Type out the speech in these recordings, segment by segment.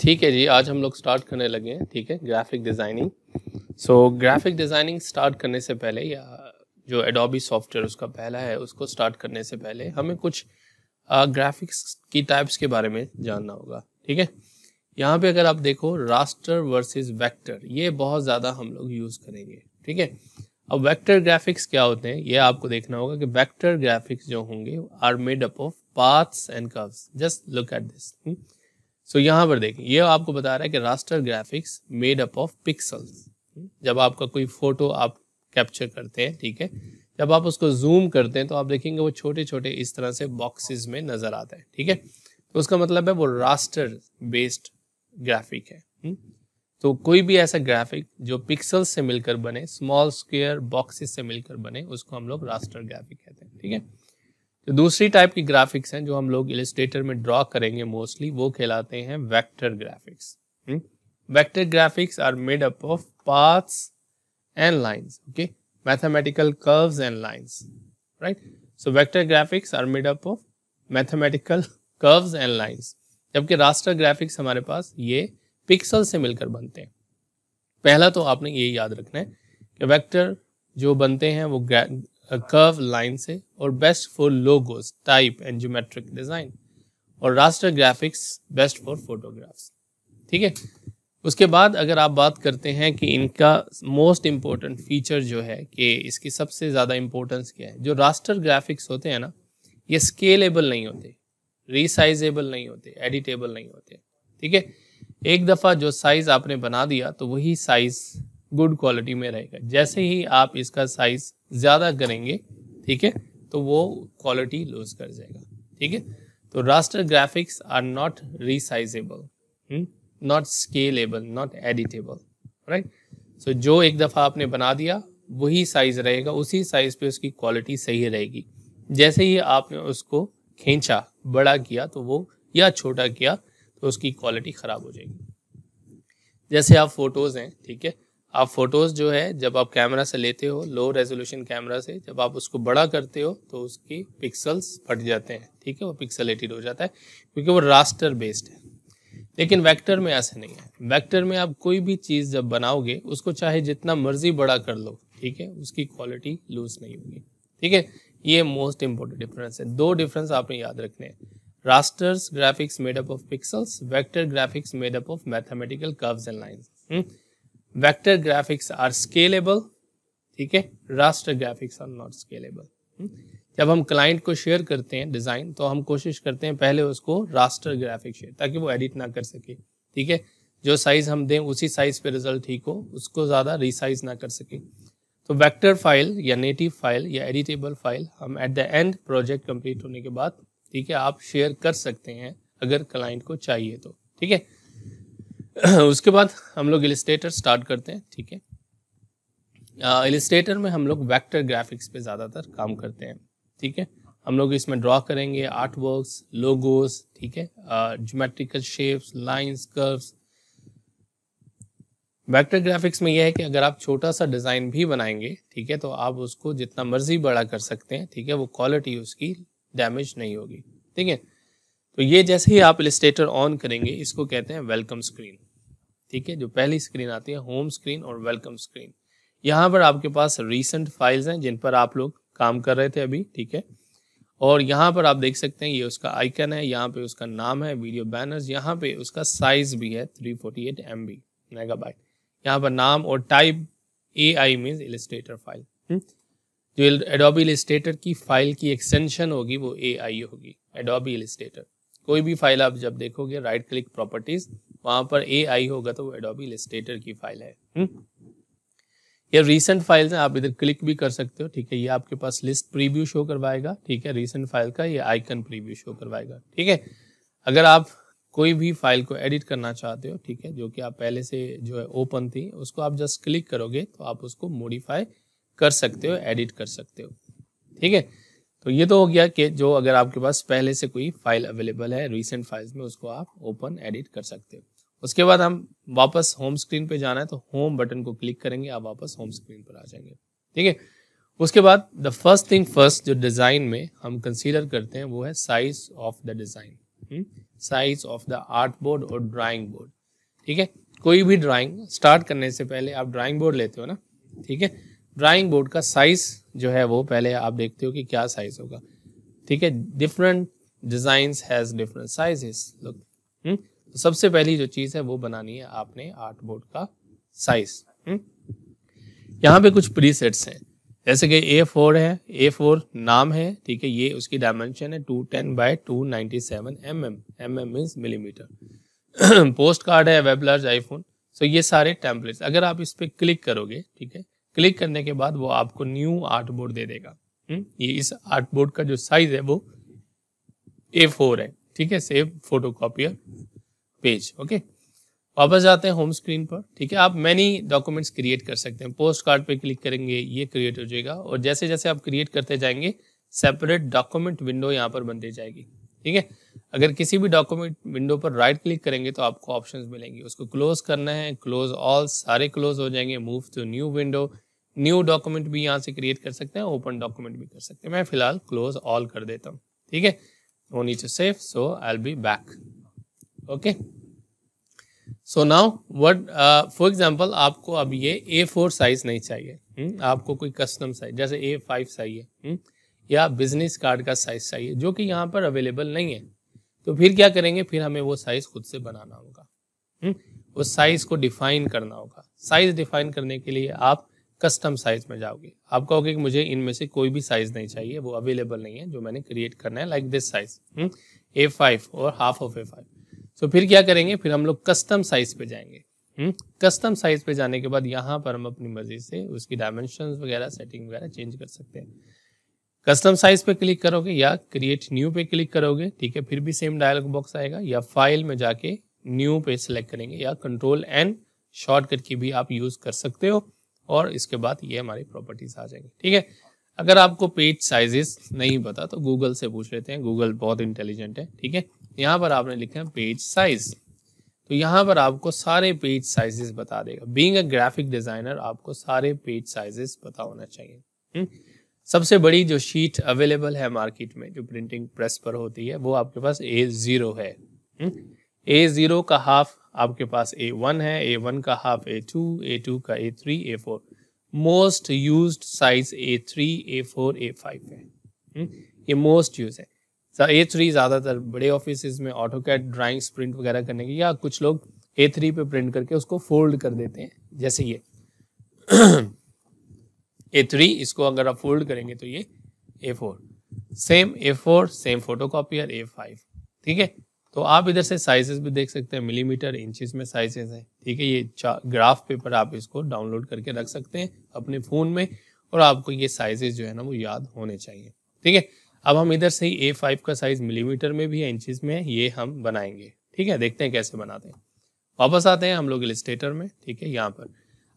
ठीक है जी आज हम लोग स्टार्ट करने लगे हैं ठीक है graphic designing so graphic designing start करने से पहले या जो एडोबी सॉफ्टवेयर उसका पहला है उसको स्टार्ट करने से पहले हमें कुछ ग्राफिक्स की टाइप्स के बारे में जानना होगा ठीक है यहाँ पे अगर आप देखो रास्टर वर्सेस वेक्टर ये बहुत ज़्यादा हम लोग यूज़ करेंगे ठीक है अब वेक्टर ग्राफिक्स क्या होते हैं ये आपको देखना होगा कि वेक्टर ग्राफिक्स जो होंगे are made up of paths and curves just look at this so so, यहाँ पर देखिए ये आपको बता रहा है कि raster graphics made up of pixels जब आपका कोई फोटो आप कैप्चर करते हैं ठीक है जब आप उसको जूम करते हैं तो आप देखेंगे वो छोटे छोटे इस तरह से बॉक्सेस में नजर आता है ठीक है तो उसका मतलब है वो रास्टर बेस्ड ग्राफिक है हुँ? हम्म? तो कोई भी ऐसा ग्राफिक जो पिक्सल्स से मिलकर बने स्मॉल स्क्वेयर बॉक्सेस से मिलकर बने उसको हम लोग रास्टर ग्राफिक कहते हैं ठीक है जो दूसरी टाइप की ग्राफिक्स हैं जो हम लोग इलिस्ट्रेटर में ड्रॉ करेंगे मोस्टली वो कहलाते हैं vector graphics vector graphics are made up of paths and lines okay mathematical curves and lines right so vector graphics are made up of mathematical curves and lines जबकि raster graphics हमारे पास ये pixel से मिलकर बनते हैं पहला तो आपने ये याद रखना है कि वेक्टर जो बनते हैं वो अ कर्व लाइन से और best for logos type and geometric design और raster graphics best for photographs ठीक है उसके बाद अगर आप बात करते हैं कि इनका मोस्ट इम्पोर्टेंट फीचर जो है कि इसकी सबसे ज़्यादा इम्पोर्टेंस क्या है जो रास्टर ग्राफिक्स होते हैं ना ये स्केलेबल नहीं होते रिसाइजेबल नहीं होते एडिटेबल नहीं होते ठीक है एक दफ़ा जो साइज़ आपने बना दिया तो वही साइज़ गुड क्वालिटी में रहेगा जैसे ही आप इसका साइज ज़्यादा करेंगे ठीक है तो वो क्वालिटी लूज कर जाएगा ठीक है तो raster graphics are not resizable not scalable not editable right so जो एक दफ़ा आपने बना दिया वही साइज़ रहेगा उसी साइज़ पे उसकी क्वालिटी सही रहेगी जैसे ही आपने उसको खींचा बड़ा किया तो वो या छोटा किया तो उसकी क्वालिटी ख़राब हो जाएगी जैसे आप फोटोज़ हैं ठीक है आप फोटोज़ जो है जब आप कैमरा से लेते हो लो रेजोल्यूशन कैमरा से जब आप उसको बड़ा करते हो तो उसकी पिक्सल्स फट जाते हैं ठीक है वो पिक्सलेटेड हो जाता है क्योंकि वो रास्टर बेस्ड है लेकिन वेक्टर में ऐसा नहीं है वेक्टर में आप कोई भी चीज़ जब बनाओगे उसको चाहे जितना मर्जी बड़ा कर लो ठीक है उसकी क्वालिटी लूज नहीं होगी ठीक है ये मोस्ट इंपॉर्टेंट डिफरेंस है दो डिफरेंस आपने याद रखने हैं rasters graphics made up of pixels vector graphics made up of mathematical curves and lines vector graphics are scalable ठीक है raster graphics are not scalable जब हम क्लाइंट को शेयर करते हैं डिज़ाइन तो हम कोशिश करते हैं पहले उसको रास्टर ग्राफिक्स शेयर ताकि वो एडिट ना कर सके ठीक है जो साइज़ हम दें उसी साइज़ पे रिजल्ट ठीक हो उसको ज़्यादा रिसाइज ना कर सके तो वेक्टर फाइल या नेटिव फाइल या एडिटेबल फाइल हम at the end project complete होने के बाद ठीक है आप शेयर कर सकते हैं अगर क्लाइंट को चाहिए तो ठीक है उसके बाद हम लोग इलिस्ट्रेटर स्टार्ट करते हैं ठीक है इलिस्ट्रेटर में हम लोग वैक्टर ग्राफिक्स पे ज़्यादातर काम करते हैं ठीक है हम लोग इसमें ड्रॉ करेंगे आर्ट वर्क्स लोगोस ठीक है geometrical shapes lines curves vector graphics में यह है कि अगर आप छोटा सा डिज़ाइन भी बनाएंगे ठीक है तो आप उसको जितना मर्जी बड़ा कर सकते हैं ठीक है वो क्वालिटी उसकी डैमेज नहीं होगी ठीक है तो ये जैसे ही आप इलिस्ट्रेटर ऑन करेंगे इसको कहते हैं वेलकम स्क्रीन ठीक है जो पहली स्क्रीन आती है होम स्क्रीन और वेलकम स्क्रीन यहाँ पर आपके पास रिसेंट फाइल्स हैं जिन पर आप लोग काम कर रहे थे अभी ठीक है और यहाँ पर आप देख सकते हैं ये उसका आइकन है यहाँ पे उसका नाम है वीडियो बैनर्स यहाँ पे उसका साइज भी है 348 forty eight M B megabyte यहाँ पर नाम और type A I mean Illustrator file जो एडोबी इलिस्ट्रेटर की फाइल की एक्सटेंशन होगी वो ए आई होगी एडोबी इलिस्ट्रेटर कोई भी फाइल आप जब देखोगे राइट क्लिक प्रॉपर्टीज वहां पर ए आई होगा तो वो एडोबी लिस्टेटर की फाइल है हम्म। ये रीसेंट फाइल्स हैं आप इधर क्लिक भी कर सकते हो ठीक है ये आपके पास लिस्ट प्रीव्यू शो करवाएगा ठीक है रीसेंट फाइल का ये आइकन प्रीव्यू शो करवाएगा ठीक है अगर आप कोई भी फाइल को एडिट करना चाहते हो ठीक है जो कि आप पहले से जो है ओपन थी उसको आप जस्ट क्लिक करोगे तो आप उसको मोडिफाई कर सकते हो एडिट कर सकते हो ठीक है तो ये तो हो गया कि जो अगर आपके पास पहले से कोई फाइल अवेलेबल है रिसेंट फाइल्स में उसको आप ओपन एडिट कर सकते हो उसके बाद हम वापस होम स्क्रीन पे जाना है तो होम बटन को क्लिक करेंगे आप वापस होम स्क्रीन पर आ जाएंगे ठीक है उसके बाद द फर्स्ट थिंग फर्स्ट जो डिज़ाइन में हम कंसीडर करते हैं वो है size of the design size of the art board और ड्राइंग बोर्ड ठीक है कोई भी ड्राइंग स्टार्ट करने से पहले आप ड्राइंग बोर्ड लेते हो ना ठीक है ड्राइंग बोर्ड का साइज जो है वो पहले आप देखते हो कि क्या साइज होगा ठीक है different design has different sizes look तो सबसे पहली जो चीज़ है वो बनानी है आपने आर्ट बोर्ड का साइज हम्म? यहाँ पे कुछ प्री सेट्स हैं जैसे कि ए फोर है ए फोर नाम है ठीक है ये उसकी डायमेंशन है two ten by two ninety seven M M M M mean millimetre postcard है वेबलार्ज आईफोन सो ये सारे टेम्पलेट्स अगर आप इस पर क्लिक करोगे ठीक है क्लिक करने के बाद वो आपको न्यू आर्ट बोर्ड दे देगा हुँ? हम्म, ये इस आर्ट बोर्ड का जो साइज है वो ए फोर है ठीक है save photo copier page okay वापस जाते हैं होम स्क्रीन पर ठीक है आप मैनी डॉक्यूमेंट्स क्रिएट कर सकते हैं पोस्ट कार्ड पे क्लिक करेंगे ये क्रिएट हो जाएगा और जैसे जैसे आप क्रिएट करते जाएंगे सेपरेट डॉक्यूमेंट विंडो यहाँ पर बनती जाएगी ठीक है अगर किसी भी डॉक्यूमेंट विंडो पर राइट क्लिक करेंगे तो आपको ऑप्शन मिलेंगे उसको क्लोज करना है क्लोज ऑल सारे क्लोज हो जाएंगे move to new window new document भी यहाँ से क्रिएट कर सकते हैं ओपन डॉक्यूमेंट भी कर सकते हैं मैं फिलहाल क्लोज ऑल कर देता हूँ ठीक है वो नीचे safe so I be back okay so now what for example आपको अब ये ए फोर साइज नहीं चाहिए हुँ? हम्म? आपको कोई कस्टम साइज जैसे ए फाइव चाहिए हुँ? हम्म? या बिजनेस कार्ड का साइज चाहिए जो कि यहाँ पर अवेलेबल नहीं है तो फिर क्या करेंगे फिर हमें वो साइज खुद से बनाना होगा हम्म? वो उस साइज को डिफाइन करना होगा साइज डिफाइन करने के लिए आप कस्टम साइज में जाओगे आप कहोगे कि मुझे इनमें से कोई भी साइज नहीं चाहिए वो अवेलेबल नहीं है जो मैंने क्रिएट करना है like this size A five और हाफ ऑफ ए फाइव तो फिर क्या करेंगे फिर हम लोग कस्टम साइज पे जाएंगे कस्टम हम्म? साइज पे जाने के बाद यहाँ पर हम अपनी मर्जी से उसकी डायमेंशन वगैरह सेटिंग वगैरह चेंज कर सकते हैं कस्टम साइज पे क्लिक करोगे या क्रिएट न्यू पे क्लिक करोगे ठीक है फिर भी सेम डायलॉग बॉक्स आएगा या फाइल में जाके न्यू पे सिलेक्ट करेंगे या कंट्रोल एन शॉर्टकट की भी आप यूज कर सकते हो और इसके बाद ये हमारी प्रॉपर्टीज आ जाएंगे ठीक है अगर आपको पेज साइजेस नहीं पता तो गूगल से पूछ लेते हैं गूगल बहुत इंटेलिजेंट है ठीक है यहाँ पर आपने लिखा है पेज साइज तो यहाँ पर आपको सारे पेज साइजेस बता देगा बींग ग्राफिक डिजाइनर आपको सारे पेज साइजेस पता होना चाहिए हुँ? हम्म। सबसे बड़ी जो शीट अवेलेबल है मार्केट में जो प्रिंटिंग प्रेस पर होती है वो आपके पास ए ज़ीरो है ए हम्म? ज़ीरो का हाफ आपके पास ए वन है ए वन का half A two A two का A three A four most use size A three A four A five है हम्म? ये मोस्ट यूज है ए थ्री ज़्यादातर बड़े ऑफिस में ऑटो कैट ड्राइंग्स प्रिंट वगैरह करने के या कुछ लोग ए थ्री पे प्रिंट करके उसको फोल्ड कर देते हैं जैसे ये ए थ्री इसको अगर आप फोल्ड करेंगे तो ये A four same A four same photo और ए फाइव ठीक है तो आप इधर से साइजेस भी देख सकते हैं मिलीमीटर इंचेस में साइजेस हैं ठीक है ये ग्राफ पेपर आप इसको डाउनलोड करके रख सकते हैं अपने फ़ोन में और आपको ये साइजेस जो है ना वो याद होने चाहिए ठीक है अब हम इधर से ही ए फाइव का साइज मिलीमीटर में भी है इंचेस में है ये हम बनाएंगे ठीक है देखते हैं कैसे बनाते हैं वापस आते हैं हम लोग इलिस्टेटर में ठीक है यहाँ पर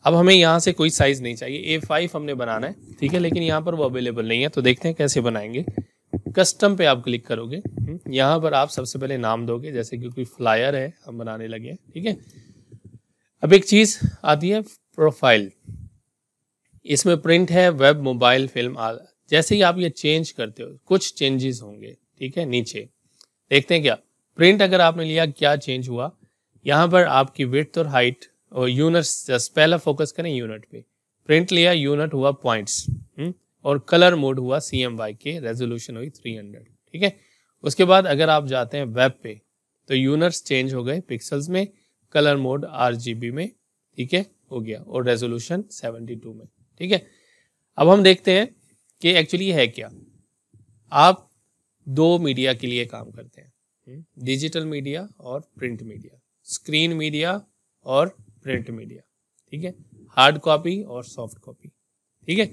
अब हमें यहाँ से कोई साइज़ नहीं चाहिए ए फाइव हमने बनाना है ठीक है लेकिन यहाँ पर वो अवेलेबल नहीं है तो देखते हैं कैसे बनाएंगे कस्टम पे आप क्लिक करोगे हम्म, यहाँ पर आप सबसे पहले नाम दोगे जैसे कि कोई फ्लायर है हम बनाने लगे हैं ठीक है अब एक चीज़ आती है प्रोफाइल इसमें प्रिंट है वेब मोबाइल फिल्म जैसे ही आप ये चेंज करते हो कुछ चेंजेस होंगे ठीक है नीचे देखते हैं क्या प्रिंट अगर आपने लिया क्या चेंज हुआ यहाँ पर आपकी विथ और हाइट और यूनिट पहला फोकस करें यूनिट पे प्रिंट लिया यूनिट हुआ पॉइंट्स हम्म, और कलर मोड हुआ C M Y K resolution हुई थ्री हंड्रेड ठीक है उसके बाद अगर आप जाते हैं वेब पे तो यूनिट्स चेंज हो गए पिक्सल्स में colour mode R G B में ठीक है हो गया और रेजोल्यूशन सेवेंटी टू में ठीक है अब हम देखते हैं कि एक्चुअली है क्या आप दो मीडिया के लिए काम करते हैं डिजिटल हम्म, मीडिया और प्रिंट मीडिया स्क्रीन मीडिया और प्रिंट मीडिया ठीक है हार्ड कॉपी और सॉफ्ट कॉपी ठीक है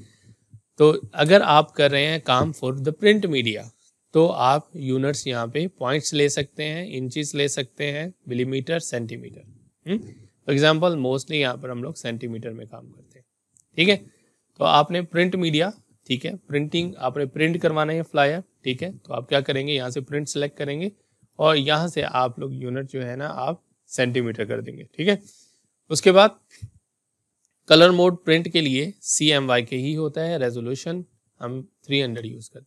तो अगर आप कर रहे हैं काम फॉर द प्रिंट मीडिया तो आप यूनिट्स यहाँ पे पॉइंट्स ले सकते हैं इंचिस ले सकते हैं millimetre centimetre for example mostly यहाँ पर हम लोग सेंटीमीटर में काम करते हैं ठीक है तो आपने प्रिंट मीडिया ठीक है प्रिंटिंग आपने प्रिंट करवाना है फ्लायर ठीक है तो आप क्या करेंगे यहाँ से प्रिंट सेलेक्ट करेंगे और यहाँ से आप लोग यूनिट जो है ना आप सेंटीमीटर कर देंगे ठीक है उसके बाद कलर मोड प्रिंट के लिए सी एम वाई के ही होता है रेजोल्यूशन हम 300 यूज़ करते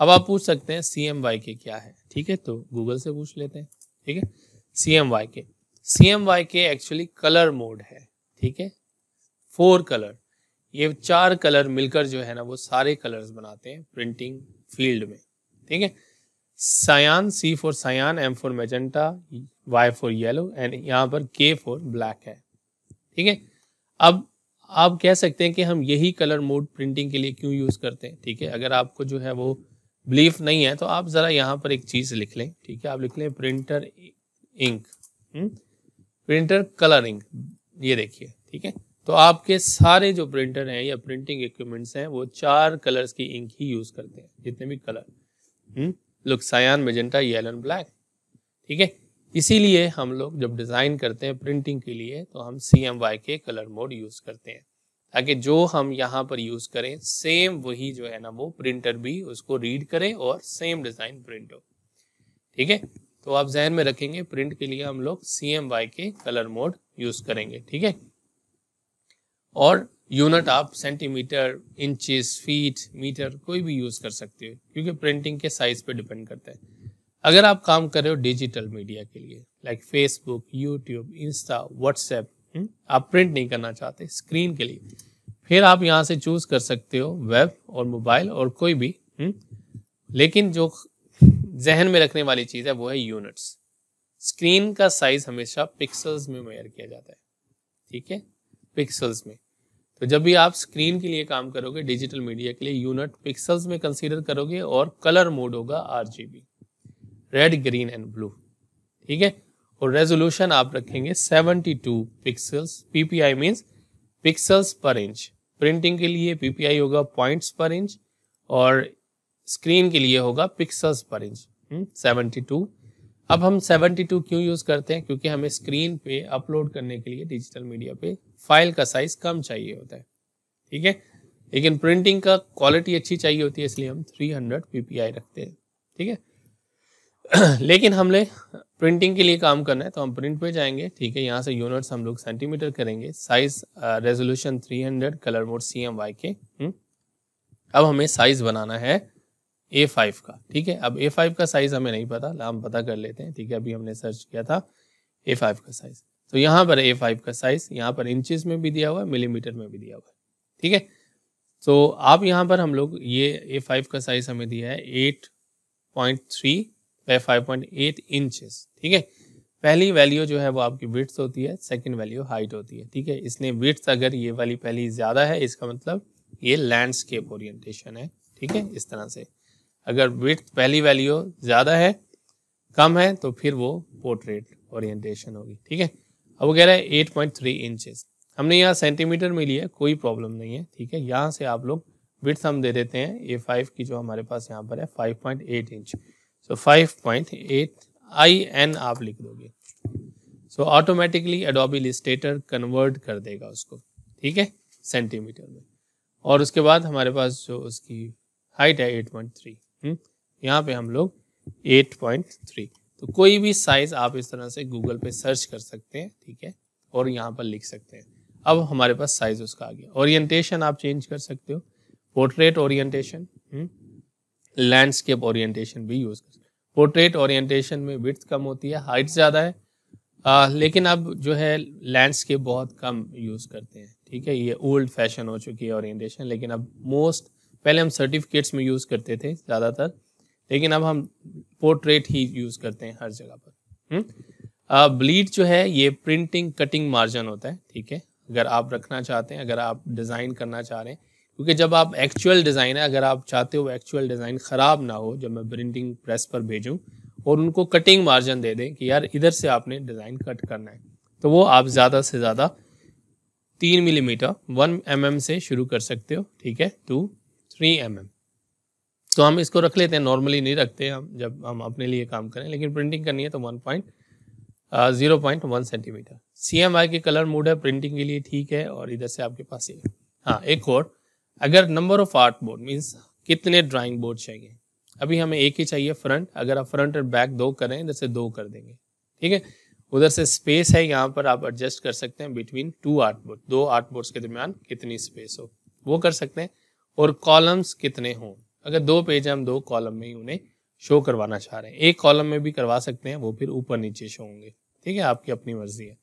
अब आप पूछ सकते हैं सी एम वाई के क्या है ठीक है तो गूगल से पूछ लेते हैं ठीक है सी M Y K C M Y K actually colour mode है ठीक है फोर कलर ये चार कलर मिलकर जो है ना वो सारे कलर्स बनाते हैं प्रिंटिंग फील्ड में ठीक है cyan C for cyan M for magenta Y for yellow and यहाँ पर के फॉर ब्लैक है ठीक है अब आप कह सकते हैं कि हम यही कलर मोड प्रिंटिंग के लिए क्यों यूज़ करते हैं ठीक है अगर आपको जो है वो बिलीफ नहीं है तो आप ज़रा यहाँ पर एक चीज़ लिख लें ठीक है आप लिख लें printer ink printer colour ink ये देखिए ठीक है तो आपके सारे जो प्रिंटर हैं या प्रिंटिंग इक्विपमेंट्स हैं वो चार कलर्स की इंक ही यूज़ करते हैं जितने भी colour look cyan magenta yellow and black ठीक है इसीलिए हम लोग जब डिज़ाइन करते हैं प्रिंटिंग के लिए तो हम C M Y K colour mode use करते हैं ताकि जो हम यहाँ पर यूज़ करें सेम वही जो है ना वो प्रिंटर भी उसको रीड करे और सेम डिज़ाइन प्रिंट हो ठीक है तो आप जहन में रखेंगे प्रिंट के लिए हम लोग C M Y K colour mode use करेंगे ठीक है और यूनिट आप सेंटीमीटर इंचेस फीट मीटर कोई भी यूज़ कर सकते हो क्योंकि प्रिंटिंग के साइज़ पे डिपेंड करता है अगर आप काम कर रहे हो डिजिटल मीडिया के लिए like Facebook YouTube Insta WhatsApp आप प्रिंट नहीं करना चाहते स्क्रीन के लिए फिर आप यहाँ से चूज कर सकते हो वेब और मोबाइल और कोई भी हुँ? हम्म, लेकिन जो जहन में रखने वाली चीज़ है वो है यूनिट्स स्क्रीन का साइज हमेशा पिक्सल्स में मेयर किया जाता है ठीक है पिक्सल्स में तो जब भी आप स्क्रीन के लिए काम करोगे डिजिटल मीडिया के लिए यूनिट पिक्सल्स में कंसीडर करोगे और कलर मोड होगा RGB red green and blue ठीक है और रेजोल्यूशन आप रखेंगे 72 pixels PPI means pixels per inch printing के लिए पीपीआई होगा पॉइंट्स पर इंच और स्क्रीन के लिए होगा pixels per inch seventy two अब हम 72 क्यों यूज़ करते हैं क्योंकि हमें स्क्रीन पे अपलोड करने के लिए डिजिटल मीडिया पे फाइल का साइज कम चाहिए होता है ठीक है लेकिन प्रिंटिंग का क्वालिटी अच्छी चाहिए होती है इसलिए हम 300 पीपीआई रखते हैं ठीक है थीके? लेकिन हमने प्रिंटिंग के लिए काम करना है तो हम प्रिंट पे जाएंगे ठीक है यहाँ से यूनिट्स हम लोग सेंटीमीटर करेंगे size resolution 300 colour mode C M Y K अब हमें साइज बनाना है ए फाइव का ठीक है अब ए फाइव का साइज हमें नहीं पता हम पता कर लेते हैं ठीक है अभी हमने सर्च किया था ए फाइव का साइज तो यहाँ पर ए फाइव का साइज यहाँ पर इंचिस में भी दिया हुआ है मिलीमीटर में भी दिया हुआ है ठीक है तो आप यहाँ पर हम लोग ये ए फाइव का साइज हमें दिया है eight point three five point eight inches ठीक है पहली वैल्यू जो है वो आपकी विट्स होती है सेकेंड वैल्यू हाइट होती है ठीक है इसने विट्स अगर ये वाली पहली ज़्यादा है इसका मतलब ये लैंडस्केप ओरिएंटेशन है ठीक है इस तरह से अगर विथ पहली वैल्यू ज़्यादा है कम है तो फिर वो पोर्ट्रेट ओरिएंटेशन होगी ठीक है अब वो कह रहा है एट पॉइंट थ्री इंचेस हमने यहाँ सेंटीमीटर में लिया कोई प्रॉब्लम नहीं है ठीक है यहाँ से आप लोग विथ हम दे देते हैं ए फाइव की जो हमारे पास यहाँ पर है five point eight inch so five point eight I N आप लिख दोगे so automatically Adobe Illustrator convert कर देगा उसको ठीक है सेंटीमीटर में और उसके बाद हमारे पास जो उसकी हाइट है एट पॉइंट थ्री यहाँ पे हम लोग एट पॉइंट थ्री तो कोई भी साइज आप इस तरह से गूगल पे सर्च कर सकते हैं ठीक है और यहाँ पर लिख सकते हैं अब हमारे पास साइज उसका आ गया ओरिएंटेशन आप चेंज कर सकते हो portrait hmm? Orientation landscape orientation भी यूज कर पोर्ट्रेट ओरिएंटेशन में विथ कम होती है हाइट ज़्यादा है आ, लेकिन अब जो है लैंडस्केप बहुत कम यूज़ करते हैं ठीक है ये ओल्ड फैशन हो चुकी है ओरिएंटेशन लेकिन अब मोस्ट पहले हम सर्टिफिकेट्स में यूज़ करते थे ज़्यादातर लेकिन अब हम पोर्ट्रेट ही यूज़ करते हैं हर जगह पर ब्लीड हम्म? जो है ये प्रिंटिंग कटिंग मार्जिन होता है ठीक है अगर आप रखना चाहते हैं अगर आप डिज़ाइन करना चाह रहे हैं क्योंकि जब आप एक्चुअल डिज़ाइन है अगर आप चाहते हो एक्चुअल डिज़ाइन ख़राब ना हो जब मैं प्रिंटिंग प्रेस पर भेजूँ और उनको कटिंग मार्जिन दे दें कि यार इधर से आपने डिज़ाइन कट करना है तो वो आप ज़्यादा से ज़्यादा तीन मिलीमीटर वन एम से शुरू कर सकते हो ठीक है टू थ्री एम तो हम इसको रख लेते हैं नॉर्मली नहीं रखते हम जब हम अपने लिए काम करें लेकिन प्रिंटिंग करनी है तो one point zero point one centimetre C M I K colour mode है प्रिंटिंग के लिए ठीक है और इधर से आपके पास ये हाँ एक और अगर number of art board means कितने ड्राइंग बोर्ड चाहिए अभी हमें एक ही चाहिए फ्रंट अगर आप फ्रंट और बैक दो करें इधर से दो कर देंगे ठीक है उधर से स्पेस है यहाँ पर आप एडजस्ट कर सकते हैं बिटवीन टू आर्ट बोर्ड दो आर्ट बोर्ड के दरमियान कितनी स्पेस हो वो कर सकते हैं और कॉलम्स कितने हों अगर दो पेज हम दो कॉलम में ही उन्हें शो करवाना चाह रहे हैं एक कॉलम में भी करवा सकते हैं वो फिर ऊपर नीचे शो होंगे ठीक है आपकी अपनी मर्जी है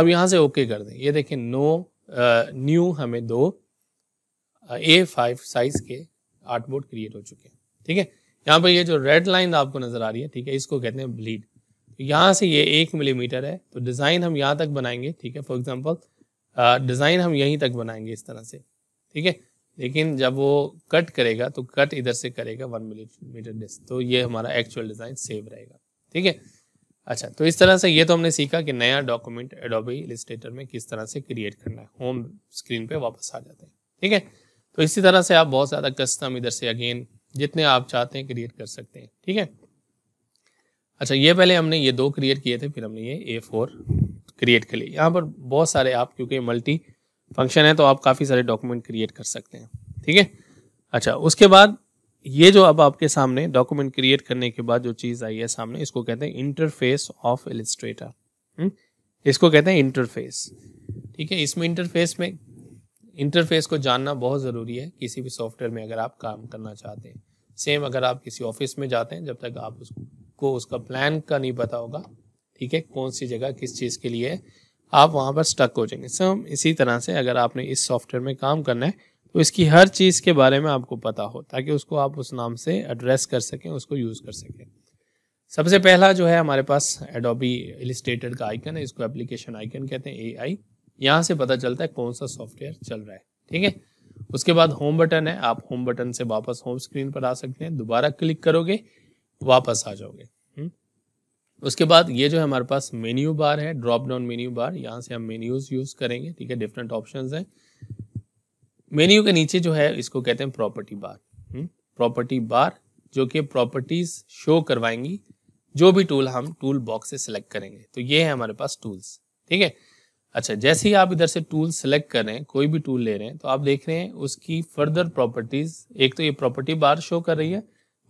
आप यहाँ से ओके कर दें ये देखें नो न्यू uh, हमें दो ए फाइव साइज के आर्ट बोर्ड क्रिएट हो चुके हैं ठीक है यहाँ पर ये जो रेड लाइन आपको नजर आ रही है ठीक है इसको कहते हैं ब्लीड तो यहाँ से ये एक मिलीमीटर है तो डिज़ाइन हम यहाँ तक बनाएंगे ठीक है फॉर एग्जाम्पल डिज़ाइन हम यहीं तक बनाएंगे इस तरह से ठीक है लेकिन जब वो कट करेगा तो कट इधर से करेगा वन मिलीमीटर डिस्ट तो ये हमारा एक्चुअल डिज़ाइन सेव रहेगा ठीक है अच्छा तो इस तरह से ये तो हमने सीखा कि नया डॉक्यूमेंट एडोबी इलिस्ट्रेटर में किस तरह से क्रिएट करना है होम स्क्रीन पे वापस आ जाते हैं ठीक है तो इसी तरह से आप बहुत ज़्यादा कस्टम इधर से अगेन जितने आप चाहते हैं क्रिएट कर सकते हैं ठीक है अच्छा ये पहले हमने ये दो क्रिएट किए थे फिर हमने ये ए फोर क्रिएट कर लिए यहाँ पर बहुत सारे आप क्योंकि मल्टी फंक्शन है तो आप काफ़ी सारे डॉक्यूमेंट क्रिएट कर सकते हैं ठीक है अच्छा उसके बाद ये जो अब आपके सामने डॉक्यूमेंट क्रिएट करने के बाद जो चीज़ आई है सामने इसको कहते हैं इंटरफेस ऑफ एलिस्ट्रेटर इसको कहते हैं इंटरफेस ठीक है इसमें इंटरफेस में इंटरफेस को जानना बहुत ज़रूरी है किसी भी सॉफ्टवेयर में अगर आप काम करना चाहते हैं सेम अगर आप किसी ऑफिस में जाते हैं जब तक आप उसको उसका प्लान का नहीं पता होगा ठीक है कौन सी जगह किस चीज़ के लिए आप वहाँ पर स्टक हो जाएंगे सेम इसी तरह से अगर आपने इस सॉफ्टवेयर में काम करना है तो इसकी हर चीज़ के बारे में आपको पता हो ताकि उसको आप उस नाम से एड्रेस कर सकें उसको यूज़ कर सकें सबसे पहला जो है हमारे पास एडोबी एलिस्टेटेड का आइकन है इसको एप्लीकेशन आइकन कहते हैं ए आई यहाँ से पता चलता है कौन सा सॉफ्टवेयर चल रहा है ठीक है उसके बाद होम बटन है आप होम बटन से वापस होम स्क्रीन पर आ सकते हैं दोबारा क्लिक करोगे वापस आ जाओगे हम्म? उसके बाद ये जो है हमारे पास मेन्यू बार है ड्रॉप डाउन मेन्यू बार यहाँ से हम मेन्यूज यूज करेंगे ठीक है डिफरेंट ऑप्शन है मेन्यू के नीचे जो है इसको कहते हैं प्रॉपर्टी बार प्रॉपर्टी बार जो कि प्रॉपर्टीज शो करवाएंगी जो भी टूल हम टूल बॉक्स से सिलेक्ट करेंगे तो ये है हमारे पास टूल्स ठीक है अच्छा जैसे ही आप इधर से टूल सेलेक्ट कर रहे हैं कोई भी टूल ले रहे हैं तो आप देख रहे हैं उसकी फर्दर प्रॉपर्टीज एक तो ये प्रॉपर्टी बार शो कर रही है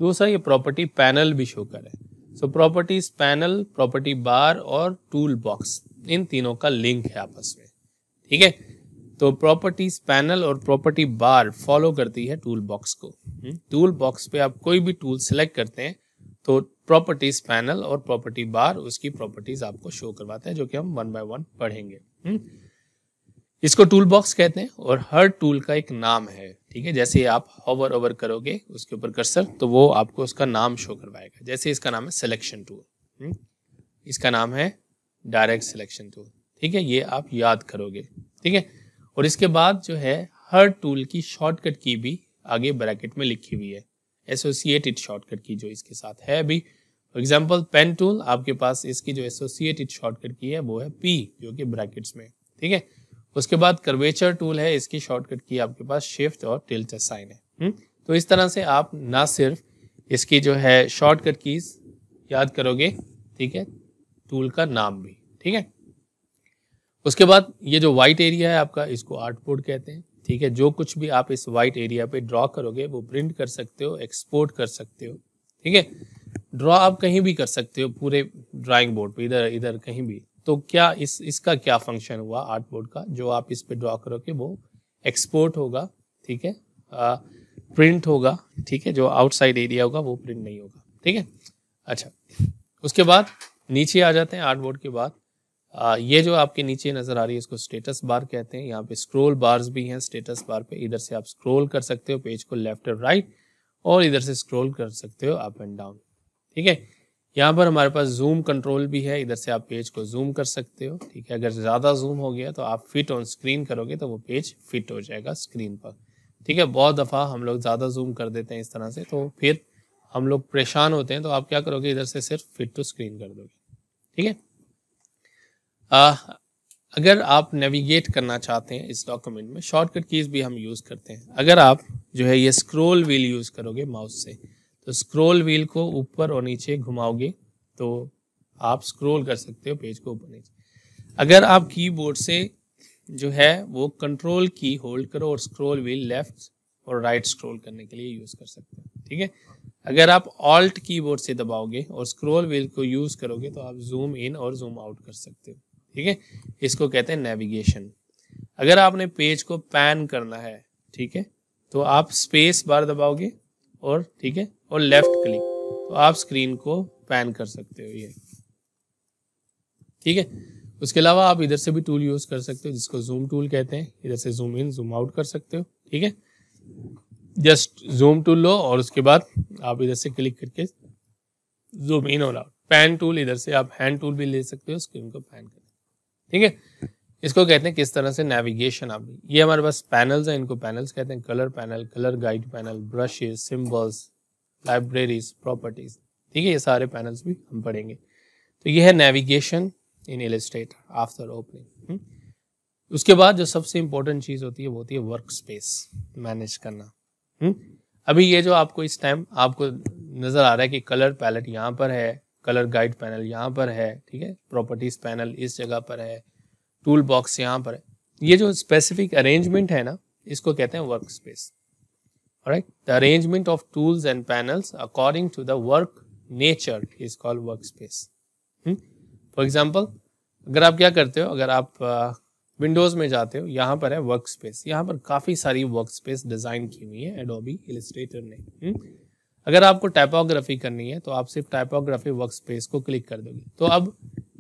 दूसरा ये प्रॉपर्टी पैनल भी शो कर रहे हैं so properties panel property bar और टूल बॉक्स इन तीनों का लिंक है आपस में ठीक है तो प्रॉपर्टीज पैनल और प्रॉपर्टी बार फॉलो करती है टूल बॉक्स को टूल हम्म, बॉक्स पे आप कोई भी टूल सेलेक्ट करते हैं तो प्रॉपर्टीज पैनल और प्रॉपर्टी बार उसकी प्रॉपर्टीज आपको शो करवाते हैं जो कि हम वन बाय वन पढ़ेंगे हम्म? इसको टूल बॉक्स कहते हैं और हर टूल का एक नाम है ठीक है जैसे आप ओवर ओवर करोगे उसके ऊपर कर्सर तो वो आपको उसका नाम शो करवाएगा जैसे इसका नाम है सिलेक्शन हम्म? टूल इसका नाम है डायरेक्ट सिलेक्शन टूल ठीक है ये आप याद करोगे ठीक है और इसके बाद जो है हर टूल की शॉर्टकट की भी आगे ब्रैकेट में लिखी हुई है एसोसिएटेड शॉर्टकट की जो इसके साथ है अभी फॉर एग्जाम्पल पेन टूल आपके पास इसकी जो एसोसिएटेड शॉर्टकट की है वो है पी जो कि ब्रैकेट्स में ठीक है उसके बाद कर्वेचर टूल है इसकी शॉर्टकट की आपके पास शिफ्ट और टिल्ट साइन है हुँ? तो इस तरह से आप ना सिर्फ इसकी जो है शॉर्टकट कीज याद करोगे ठीक है टूल का नाम भी ठीक है उसके बाद ये जो व्हाइट एरिया है आपका इसको आर्टबोर्ड कहते हैं ठीक है जो कुछ भी आप इस व्हाइट एरिया पे ड्रॉ करोगे वो प्रिंट कर सकते हो एक्सपोर्ट कर सकते हो ठीक है ड्रॉ आप कहीं भी कर सकते हो पूरे ड्राइंग बोर्ड पे इधर इधर कहीं भी तो क्या इस इसका क्या फंक्शन हुआ आर्ट बोर्ड का जो आप इस पे ड्रॉ करोगे वो एक्सपोर्ट होगा ठीक है प्रिंट होगा ठीक है जो आउटसाइड एरिया होगा वो प्रिंट नहीं होगा ठीक है अच्छा उसके बाद नीचे आ जाते हैं आर्ट बोर्ड के बाद आ, ये जो आपके नीचे नज़र आ रही है इसको स्टेटस बार कहते हैं यहाँ पे स्क्रोल बार्स भी हैं स्टेटस बार पे इधर से आप स्क्रोल कर सकते हो पेज को लेफ्ट और राइट और इधर से स्क्रोल कर सकते हो अप एंड डाउन ठीक है यहाँ पर हमारे पास जूम कंट्रोल भी है इधर से आप पेज को जूम कर सकते हो ठीक है अगर ज़्यादा जूम हो गया तो आप फिट ऑन स्क्रीन करोगे तो वो पेज फिट हो जाएगा स्क्रीन पर ठीक है बहुत दफ़ा हम लोग ज़्यादा जूम कर देते हैं इस तरह से तो फिर हम लोग परेशान होते हैं तो आप क्या करोगे इधर से सिर्फ फिट टू स्क्रीन कर दोगे ठीक है अगर आप नेविगेट करना चाहते हैं इस डॉक्यूमेंट में शॉर्टकट कीज़ भी हम यूज़ करते हैं अगर आप जो है ये स्क्रोल व्हील यूज़ करोगे माउस से तो स्क्रोल व्हील को ऊपर और नीचे घुमाओगे तो आप स्क्रोल कर सकते हो पेज को ऊपर नीचे अगर आप कीबोर्ड से जो है वो कंट्रोल की होल्ड करो और स्क्रोल व्हील लेफ्ट और राइट स्क्रोल करने के लिए यूज़ कर सकते हो ठीक है अगर आप ऑल्ट कीबोर्ड से दबाओगे और स्क्रोल व्हील को यूज़ करोगे तो आप जूम इन और जूम आउट कर सकते हो ठीक है इसको कहते हैं नेविगेशन अगर आपने पेज को पैन करना है ठीक है तो आप स्पेस बार दबाओगे और ठीक है और लेफ्ट क्लिक तो आप स्क्रीन को पैन कर सकते हो ये ठीक है उसके अलावा आप इधर से भी टूल यूज कर सकते हो जिसको जूम टूल कहते हैं इधर से जूम इन जूम आउट कर सकते हो ठीक है जस्ट जूम टूल लो और उसके बाद आप इधर से क्लिक करके जूम इन और आउट पैन टूल इधर से आप हैंड टूल भी ले सकते हो स्क्रीन को पैन कर ठीक है इसको कहते हैं किस तरह से नेविगेशन आप ये हमारे पास पैनल्स हैं इनको पैनल्स कहते हैं colour panel colour guide panel brushes symbols libraries properties ठीक है ये सारे पैनल्स भी हम पढ़ेंगे तो ये है navigation in Illustrator after opening उसके बाद जो सबसे इम्पोर्टेंट चीज़ होती है वो होती है वर्क स्पेस मैनेज करना हुँ? हम्म। अभी ये जो आपको इस टाइम आपको नज़र आ रहा है कि कलर पैलेट यहाँ पर है कलर गाइड पैनल यहाँ पर है ठीक है प्रॉपर्टीज पैनल इस जगह पर है टूल बॉक्स यहाँ पर है ये जो स्पेसिफिक अरेंजमेंट है ना इसको कहते हैं work space Alright, the arrangement of tools and panels according to the work nature is called workspace. Hmm? For example, अगर आप क्या करते हो अगर आप विंडोज़ uh, में जाते हो यहाँ पर है वर्क स्पेस यहाँ पर काफ़ी सारी वर्क स्पेस डिज़ाइन की हुई है एडोबी इलिस्ट्रेटर ने हुँ? Hmm? अगर आपको टाइपोग्राफी करनी है तो आप सिर्फ टाइपोग्राफी वर्क स्पेस को क्लिक कर दोगे तो अब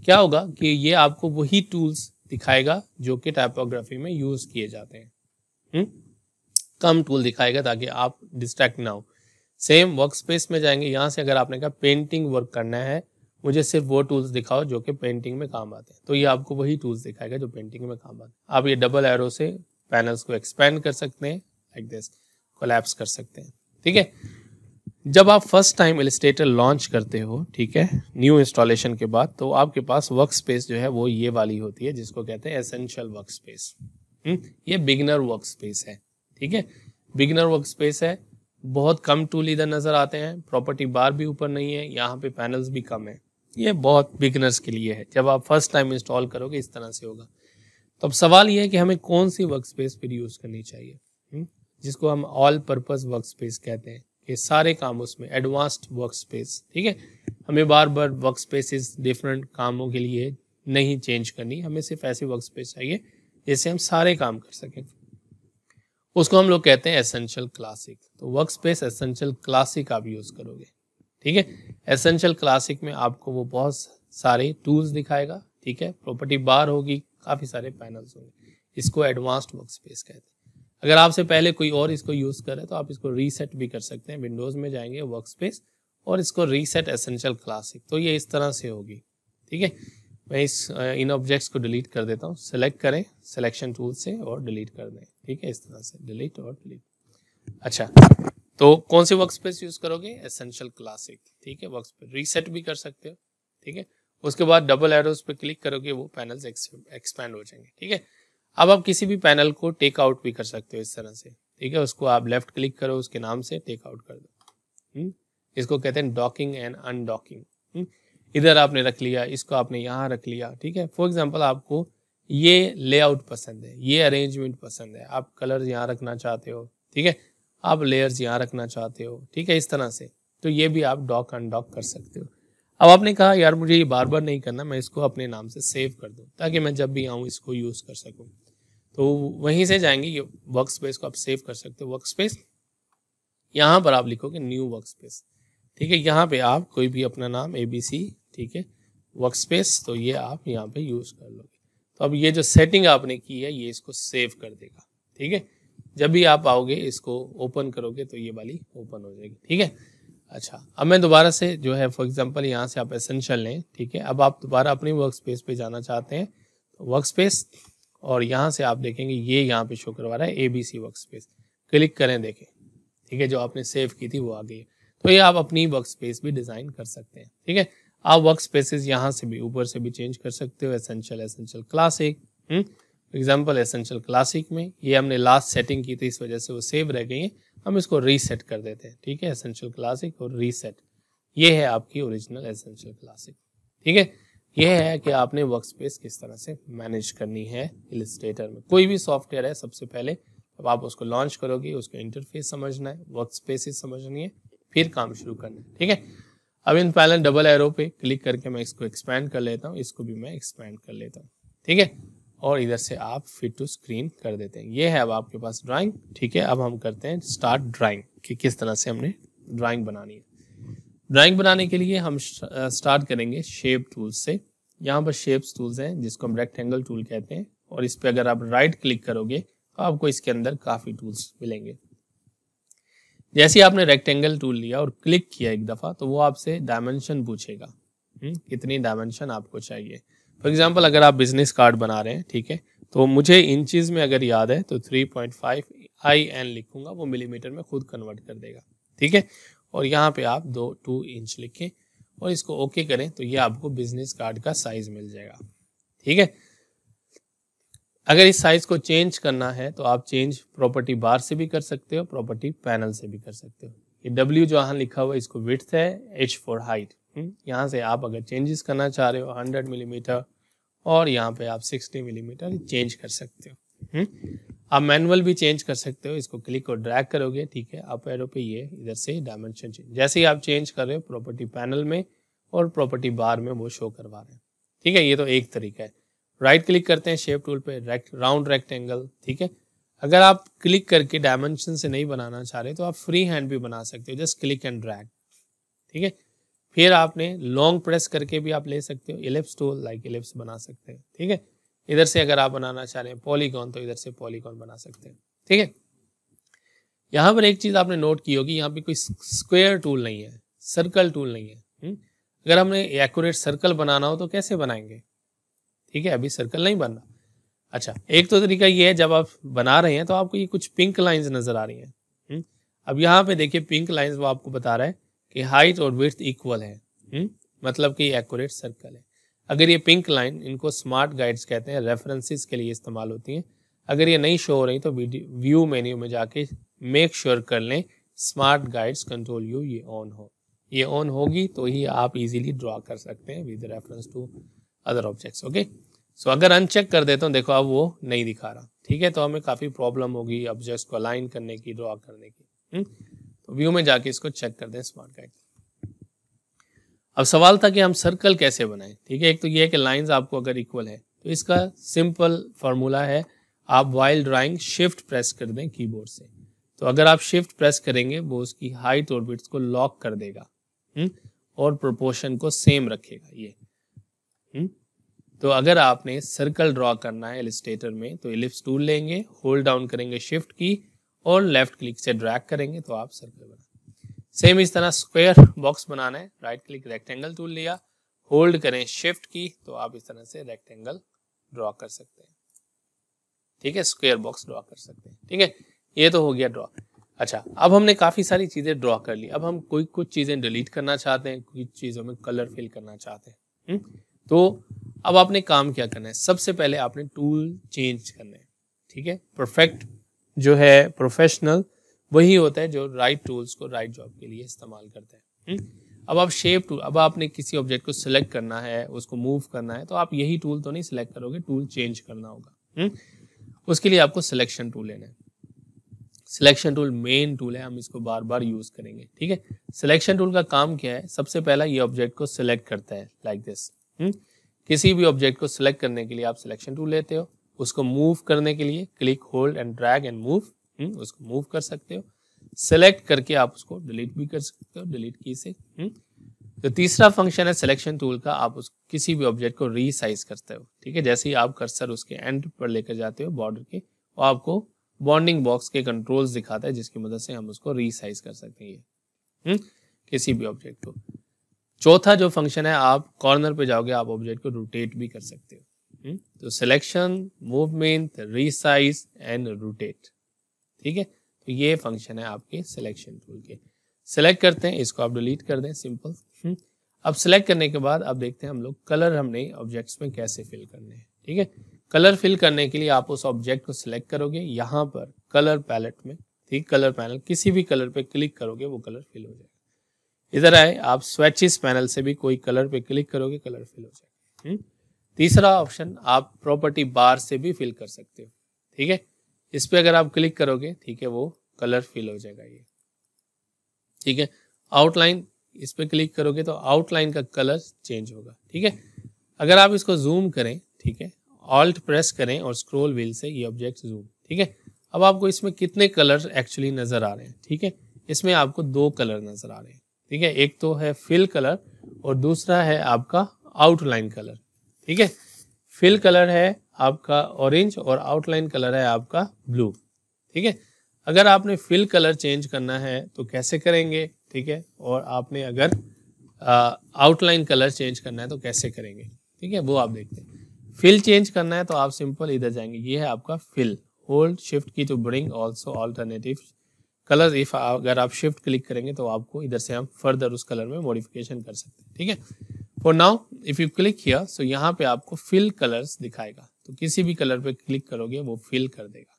क्या होगा कि ये आपको वही टूल्स दिखाएगा जो कि टाइपोग्राफी में यूज़ किए जाते हैं हुँ? Hmm? कम टूल दिखाएगा ताकि आप डिस्ट्रैक्ट ना हो सेम वर्क स्पेस में जाएंगे यहाँ से अगर आपने कहा पेंटिंग वर्क करना है मुझे सिर्फ वो टूल्स दिखाओ जो कि पेंटिंग में काम आते हैं तो ये आपको वही टूल्स दिखाएगा जो पेंटिंग में काम आते हैं आप ये डबल एरो से पैनल्स को एक्सपेंड कर सकते हैं लाइक दिस कोलैप्स कर सकते हैं ठीक है जब आप फर्स्ट टाइम एलिस्टेटर लॉन्च करते हो ठीक है न्यू इंस्टॉलेशन के बाद तो आपके पास वर्क स्पेस जो है वो ये वाली होती है जिसको कहते हैं एसेंशियल वर्क स्पेस ये बिगनर वर्क स्पेस है ठीक है बिगनर वर्क स्पेस है बहुत कम टूल इधर नज़र आते हैं प्रॉपर्टी बार भी ऊपर नहीं है यहाँ पे पैनल्स भी कम है ये बहुत बिगनर्स के लिए है जब आप फर्स्ट टाइम इंस्टॉल करोगे इस तरह से होगा तो अब सवाल ये है कि हमें कौन सी वर्क स्पेस फिर यूज़ करनी चाहिए हम्म? जिसको हम ऑल पर्पज़ वर्क स्पेस कहते हैं ये सारे काम उसमें एडवांस्ड वर्क स्पेस ठीक है हमें बार बार वर्क स्पेसिस डिफरेंट कामों के लिए नहीं चेंज करनी हमें सिर्फ ऐसी वर्क स्पेस चाहिए जिससे हम सारे काम कर सकें उसको हम लोग कहते हैं एसेंशियल क्लासिक तो वर्क स्पेस एसेंशियल क्लासिक आप यूज़ करोगे ठीक है एसेंशियल क्लासिक में आपको वो बहुत सारे टूल्स दिखाएगा ठीक है प्रॉपर्टी बार होगी काफ़ी सारे पैनल्स होंगे इसको एडवांस्ड वर्क स्पेस कहते हैं अगर आपसे पहले कोई और इसको यूज़ करे तो आप इसको रीसेट भी कर सकते हैं विंडोज़ में जाएंगे वर्क स्पेस और इसको रीसेट एसेंशियल क्लासिक तो ये इस तरह से होगी ठीक है मैं इस इन ऑब्जेक्ट्स को डिलीट कर देता हूँ सेलेक्ट करें सिलेक्शन टूल से और डिलीट कर दें ठीक है इस तरह से डिलीट और डिलीट अच्छा तो कौन से वर्क स्पेस यूज करोगे एसेंशियल क्लासिक ठीक है वर्क स्पेस रीसेट भी कर सकते हो ठीक है उसके बाद डबल एरोस पे क्लिक करोगे वो पैनल एक्सपैंड हो जाएंगे ठीक है अब आप किसी भी पैनल को टेक आउट भी कर सकते हो इस तरह से ठीक है उसको आप लेफ्ट क्लिक करो उसके नाम से टेक आउट कर दो हुँ? हम्म? इसको कहते हैं डॉकिंग एंड अनडॉकिंग इधर आपने रख लिया इसको आपने यहाँ रख लिया ठीक है फॉर एग्जाम्पल आपको ये लेआउट पसंद है ये अरेंजमेंट पसंद है आप कलर यहाँ रखना चाहते हो ठीक है आप लेयर्स यहाँ रखना चाहते हो ठीक है इस तरह से तो ये भी आप डॉक अनडॉक कर सकते हो अब आपने कहा यार मुझे ये बार बार नहीं करना मैं इसको अपने नाम से सेव कर दूँ ताकि मैं जब भी आऊँ इसको यूज़ कर सकूँ तो वहीं से जाएंगे ये वर्क स्पेस को आप सेव कर सकते हो वर्क स्पेस यहाँ पर आप लिखोगे न्यू वर्क स्पेस ठीक है यहाँ पे आप कोई भी अपना नाम ए बी सी ठीक है वर्क स्पेस तो ये आप यहाँ पे यूज़ कर लोगे तो अब ये जो सेटिंग आपने की है ये इसको सेव कर देगा ठीक है जब भी आप आओगे इसको ओपन करोगे तो ये वाली ओपन हो जाएगी ठीक है अच्छा अब मैं दोबारा से जो है फॉर एग्जांपल यहाँ से आप एसेंशियल लें ठीक है अब आप दोबारा अपनी वर्क स्पेस पे जाना चाहते हैं तो वर्क स्पेस और यहाँ से आप देखेंगे ये यहाँ पे शो करवा रहा है A B C work space click करें देखें ठीक है जो आपने सेव की थी वो आ गई तो ये आप अपनी वर्क स्पेस भी डिज़ाइन कर सकते हैं ठीक है आप वर्क स्पेसिस यहाँ से भी ऊपर से भी चेंज कर सकते हो essential essential classic example essential classic में ये हमने लास्ट सेटिंग की थी इस वजह से वो सेव रह गई है हम इसको रीसेट कर देते हैं ठीक है एसेंशियल क्लासिक और रीसेट ये है आपकी ओरिजिनल एसेंशियल क्लासिक ठीक है ये है कि आपने वर्क स्पेस किस तरह से मैनेज करनी है इलिस्ट्रेटर में कोई भी सॉफ्टवेयर है सबसे पहले जब आप उसको लॉन्च करोगे उसका इंटरफेस समझना है वर्क स्पेसिस समझनी है फिर काम शुरू करना है ठीक है अब इन पैनल डबल एरो पे क्लिक करके मैं इसको एक्सपैंड कर लेता हूँ इसको भी मैं एक्सपैंड कर लेता हूँ ठीक है और इधर से आप फिट टू स्क्रीन कर देते हैं ये है अब आपके पास ड्राइंग ठीक है अब हम करते हैं स्टार्ट ड्राइंग कि किस तरह से हमने ड्राइंग बनानी है ड्राइंग बनाने के लिए हम स्टार्ट करेंगे शेप टूल से यहाँ पर शेप्स टूल्स हैं जिसको हम रेक्टेंगल टूल कहते हैं और इस पर अगर आप राइट क्लिक करोगे तो आपको इसके अंदर काफ़ी टूल्स मिलेंगे जैसे ही आपने रेक्टेंगल टूल लिया और क्लिक किया एक दफ़ा तो वो आपसे डायमेंशन पूछेगा हुँ? हम्म, कितनी डायमेंशन आपको चाहिए फॉर एग्जाम्पल अगर आप बिजनेस कार्ड बना रहे हैं ठीक है तो मुझे इंचज में अगर याद है तो three point five I N लिखूंगा वो मिलीमीटर में खुद कन्वर्ट कर देगा ठीक है और यहाँ पे आप दो टू इंच लिखें और इसको ओके करें तो ये आपको बिजनेस कार्ड का साइज मिल जाएगा ठीक है अगर इस साइज को चेंज करना है तो आप चेंज प्रॉपर्टी बार से भी कर सकते हो प्रॉपर्टी पैनल से भी कर सकते हो ये डब्ल्यू जो यहाँ लिखा हुआ है इसको विथ है एच फॉर हाइट यहाँ से आप अगर चेंजेस करना चाह रहे हो हंड्रेड मिलीमीटर और यहाँ पे आप सिक्सटी मिलीमीटर चेंज कर सकते हो हम्म, आप मैनुअल भी चेंज कर सकते हो इसको क्लिक और ड्रैग करोगे ठीक है आप एरो पे ये इधर से डायमेंशन चेंज जैसे ही आप चेंज कर रहे हो प्रॉपर्टी पैनल में और प्रॉपर्टी बार में वो शो करवा रहे हैं ठीक है ये तो एक तरीका है राइट क्लिक करते हैं शेप टूल पे रेक्ट राउंड रेक्टेंगल ठीक है अगर आप क्लिक करके डायमेंशन से नहीं बनाना चाह रहे तो आप फ्री हैंड भी बना सकते हो जस्ट क्लिक एंड ड्रैग ठीक है फिर आपने लॉन्ग प्रेस करके भी आप ले सकते हो इलिप्स टूल लाइक इलिप्स बना सकते हैं ठीक है इधर से अगर आप बनाना चाह रहे हैं पॉलीकॉन तो इधर से पॉलीकॉन बना सकते हैं ठीक है यहाँ पर एक चीज़ आपने नोट की होगी यहाँ पे कोई स्क्वेयर टूल नहीं है सर्कल टूल नहीं है हुँ? हम्म? अगर हमने एक्यूरेट सर्कल बनाना हो तो कैसे बनाएंगे ठीक है अभी सर्कल नहीं बनना अच्छा एक तो तरीका ये है जब आप बना रहे हैं तो आपको ये कुछ पिंक लाइंस नज़र आ रही हैं हम्म। अब यहाँ पे देखिए पिंक लाइंस वो आपको बता रहा है कि हाइट और विथ इक्वल है हुँ? मतलब कि ये एक्यूरेट सर्कल है अगर ये पिंक लाइन इनको स्मार्ट गाइड्स कहते हैं रेफरेंसेस के लिए इस्तेमाल होती हैं अगर ये नहीं शो हो रही तो व्यू मेन्यू में जाके मेक श्योर sure कर लें स्मार्ट गाइड्स कंट्रोल यू ये ऑन हो ये ऑन होगी तो ही आप इजीली ड्रॉ कर सकते हैं with reference to other objects okay so अगर अनचेक कर देता हूँ देखो अब वो नहीं दिखा रहा ठीक है तो हमें काफ़ी प्रॉब्लम होगी ऑब्जेक्ट्स को अलाइन करने की ड्रॉ करने की हम्म? तो व्यू में जाके इसको चेक कर दें स्मार्ट गाइड अब सवाल था कि हम सर्कल कैसे बनाएं ठीक है एक तो ये है कि लाइंस आपको अगर इक्वल है तो इसका सिंपल फॉर्मूला है आप वाइल ड्राइंग शिफ्ट प्रेस कर दें कीबोर्ड से तो अगर आप शिफ्ट प्रेस करेंगे वो उसकी हाइट ऑर्बिट्स को लॉक कर देगा हुँ? हम्म? और प्रोपोर्शन को सेम रखेगा ये हम्म? तो अगर आपने सर्कल ड्रॉ करना है एलिस्टेटर में तो एलिप्स टूल लेंगे होल्ड डाउन करेंगे शिफ्ट की और लेफ्ट क्लिक से ड्रैग करेंगे तो आप सर्कल बना सेम इस तरह स्क्वायर बॉक्स बनाना है राइट क्लिक रेक्टेंगल टूल लिया होल्ड करें शिफ्ट की तो आप इस तरह से रेक्टेंगल ड्रॉ कर सकते हैं ठीक है स्क्वायर बॉक्स ड्रॉ कर सकते हैं ठीक है ये तो हो गया ड्रॉ अच्छा अब हमने काफ़ी सारी चीज़ें ड्रॉ कर ली अब हम कोई कुछ चीज़ें डिलीट करना चाहते हैं कुछ चीज़ों में कलर फिल करना चाहते हैं हुँ? हम्म? तो अब आपने काम क्या करना है सबसे पहले आपने टूल चेंज करना है ठीक है परफेक्ट जो है प्रोफेशनल वही होता है जो राइट टूल्स को राइट जॉब के लिए इस्तेमाल करता है हुँ? हम्म? अब आप शेप टूल अब आपने किसी ऑब्जेक्ट को सिलेक्ट करना है उसको मूव करना है तो आप यही टूल तो नहीं सिलेक्ट करोगे टूल चेंज करना होगा हुँ? हम्म? उसके लिए आपको सिलेक्शन टूल लेना है सिलेक्शन टूल मेन टूल है हम इसको बार बार यूज करेंगे ठीक है सिलेक्शन टूल का काम क्या है सबसे पहला ये ऑब्जेक्ट को सिलेक्ट करता है लाइक like दिस हम्म? किसी भी ऑब्जेक्ट को सिलेक्ट करने के लिए आप सिलेक्शन टूल लेते हो उसको मूव करने के लिए click hold and drag and move उसको मूव कर सकते हो सेलेक्ट करके आप उसको डिलीट भी कर सकते हो डिलीट की से हम्म? तो तीसरा फंक्शन है सिलेक्शन टूल का आप उस किसी भी ऑब्जेक्ट को रीसाइज करते हो ठीक है जैसे ही आप कर्सर उसके एंड पर लेकर जाते हो बॉर्डर के वो आपको बॉन्डिंग बॉक्स के कंट्रोल्स दिखाता है जिसकी मदद से हम उसको रीसाइज कर सकते हैं हम्म? किसी भी ऑब्जेक्ट को चौथा जो फंक्शन है आप कॉर्नर पे जाओगे आप ऑब्जेक्ट को रोटेट भी कर सकते हो हम्म? तो selection movement resize and rotate ठीक है तो ये फंक्शन है आपके सिलेक्शन टूल के सिलेक्ट करते हैं इसको आप डिलीट कर दें सिंपल हम्म? अब सिलेक्ट करने के बाद अब देखते हैं हम लोग कलर हमने ऑब्जेक्ट्स में कैसे फिल करने हैं ठीक है कलर फिल करने के लिए आप उस ऑब्जेक्ट को सिलेक्ट करोगे यहाँ पर कलर पैलेट में ठीक कलर पैनल किसी भी कलर पे क्लिक करोगे वो कलर फिल हो जाएगा इधर आए आप स्वेचिस पैनल से भी कोई कलर पे क्लिक करोगे कलर फिल हो जाएगा हम्म? तीसरा ऑप्शन आप प्रॉपर्टी बार से भी फिल कर सकते हो ठीक है इस पर अगर आप क्लिक करोगे ठीक है वो कलर फिल हो जाएगा ये ठीक है आउटलाइन इस पर क्लिक करोगे तो आउटलाइन का कलर चेंज होगा ठीक है अगर आप इसको जूम करें ठीक है ऑल्ट प्रेस करें और स्क्रोल व्हील से ये ऑब्जेक्ट जूम ठीक है अब आपको इसमें कितने कलर एक्चुअली नज़र आ रहे हैं ठीक है इसमें आपको दो कलर नज़र आ रहे हैं ठीक है एक तो है फिल कलर और दूसरा है आपका आउटलाइन कलर ठीक है फिल कलर है आपका ऑरेंज और आउटलाइन कलर है आपका ब्लू ठीक है अगर आपने फिल कलर चेंज करना है तो कैसे करेंगे ठीक है और आपने अगर आउटलाइन कलर चेंज करना है तो कैसे करेंगे ठीक है वो आप देखते हैं फिल चेंज करना है तो आप सिंपल इधर जाएंगे ये है आपका fill hold shift key to bring also alternative colour if अगर आप शिफ्ट क्लिक करेंगे तो आपको इधर से हम फर्दर उस कलर में मॉडिफिकेशन कर सकते हैं ठीक है for now if you click किया सो यहाँ पे आपको फिल कलर्स दिखाएगा तो किसी भी कलर पे क्लिक करोगे वो फिल कर देगा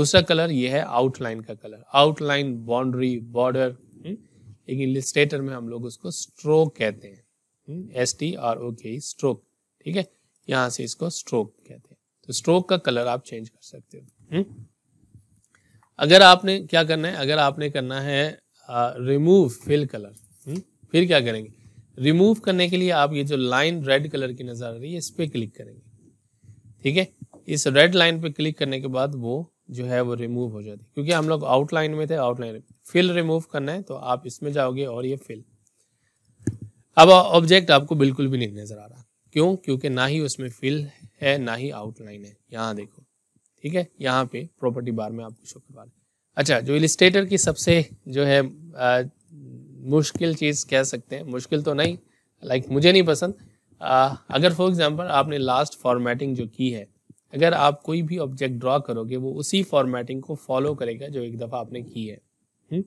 दूसरा कलर ये है आउटलाइन का कलर आउटलाइन बाउंड्री बॉर्डर एक इलिस्ट्रेटर में हम लोग उसको स्ट्रोक कहते हैं एस टी आर ओ के स्ट्रोक ठीक है यहाँ से इसको स्ट्रोक कहते हैं तो स्ट्रोक का कलर आप चेंज कर सकते हो हुँ? हम्म, अगर आपने क्या करना है अगर आपने करना है रिमूव फिल कलर फिर क्या करेंगे रिमूव करने के लिए आप ये जो लाइन रेड कलर की नज़र आ रही है इस पर क्लिक करेंगे ठीक है इस रेड लाइन पे क्लिक करने के बाद वो जो है वो रिमूव हो जाती है क्योंकि हम लोग आउटलाइन में थे आउटलाइन फिल रिमूव करना है तो आप इसमें जाओगे और ये फिल अब ऑब्जेक्ट आपको बिल्कुल भी नहीं नज़र आ रहा क्यों क्योंकि ना ही उसमें फिल है ना ही आउटलाइन है यहाँ देखो ठीक है यहाँ पे प्रॉपर्टी बार में आपको शो करवा रहे अच्छा जो इलिस्टेटर की सबसे जो है आ, मुश्किल चीज़ कह सकते हैं मुश्किल तो नहीं लाइक like, मुझे नहीं पसंद आ, अगर फॉर एग्जांपल आपने लास्ट फॉर्मेटिंग जो की है अगर आप कोई भी ऑब्जेक्ट ड्रॉ करोगे वो उसी फॉर्मेटिंग को फॉलो करेगा जो एक दफ़ा आपने की है हुँ? हम्म?